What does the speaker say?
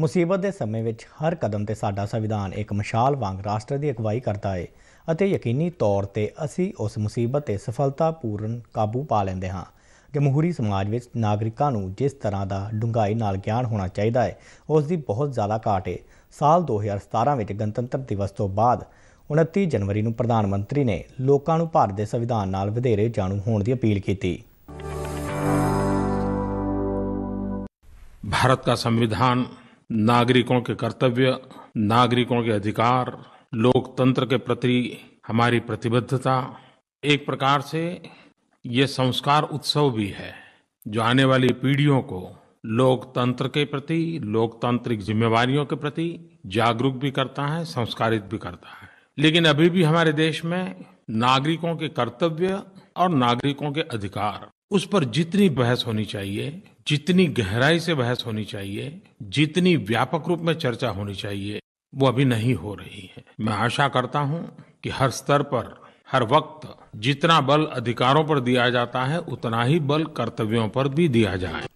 ਮੁਸੀਬਤ ਦੇ ਸਮੇਂ ਵਿੱਚ ਹਰ ਕਦਮ ਤੇ ਸਾਡਾ ਸੰਵਿਧਾਨ ਇੱਕ ਮਸ਼ਾਲ ਵਾਂਗ ਰਾਸ਼ਟਰ ਦੀ ਅਗਵਾਈ ਕਰਦਾ ਹੈ ਅਤੇ ਯਕੀਨੀ ਤੌਰ ਤੇ ਅਸੀਂ ਉਸ ਮੁਸੀਬਤ ਤੇ ਸਫਲਤਾਪੂਰਨ ਕਾਬੂ ਪਾ ਲੈਂਦੇ ਹਾਂ ਜਮਹੂਰੀ ਸਮਾਜ ਵਿੱਚ ਨਾਗਰਿਕਾਂ ਨੂੰ ਜਿਸ ਤਰ੍ਹਾਂ ਦਾ ਡੂੰਘਾਈ ਨਾਲ ਗਿਆਨ ਹੋਣਾ ਚਾਹੀਦਾ ਹੈ ਉਸ ਦੀ ਬਹੁਤ ਜ਼ਿਆਦਾ ਘਾਟ ਹੈ ਸਾਲ 2017 ਵਿੱਚ ਗਣਤੰਤਰ ਦਿਵਸ ਤੋਂ ਬਾਅਦ 29 ਜਨਵਰੀ ਨੂੰ ਪ੍ਰਧਾਨ ਮੰਤਰੀ ਨੇ ਲੋਕਾਂ ਨੂੰ ਭਾਰਤ ਦੇ ਸੰਵਿਧਾਨ ਨਾਲ ਵਧੇਰੇ ਜਾਣੂ ਹੋਣ ਦੀ ਅਪੀਲ ਕੀਤੀ ਭਾਰਤ ਦਾ ਸੰਵਿਧਾਨ नागरिकों के कर्तव्य नागरिकों के अधिकार लोकतंत्र के प्रति हमारी प्रतिबद्धता एक प्रकार से ये संस्कार उत्सव भी है जो आने वाली पीढ़ियों को लोकतंत्र के प्रति लोकतांत्रिक जिम्मेवारियों के प्रति जागरूक भी करता है संस्कारित भी करता है लेकिन अभी भी हमारे देश में नागरिकों के कर्तव्य और नागरिकों के अधिकार उस पर जितनी बहस होनी चाहिए जितनी गहराई से बहस होनी चाहिए जितनी व्यापक रूप में चर्चा होनी चाहिए वो अभी नहीं हो रही है मैं आशा करता हूं कि हर स्तर पर हर वक्त जितना बल अधिकारों पर दिया जाता है उतना ही बल कर्तव्यों पर भी दिया जाए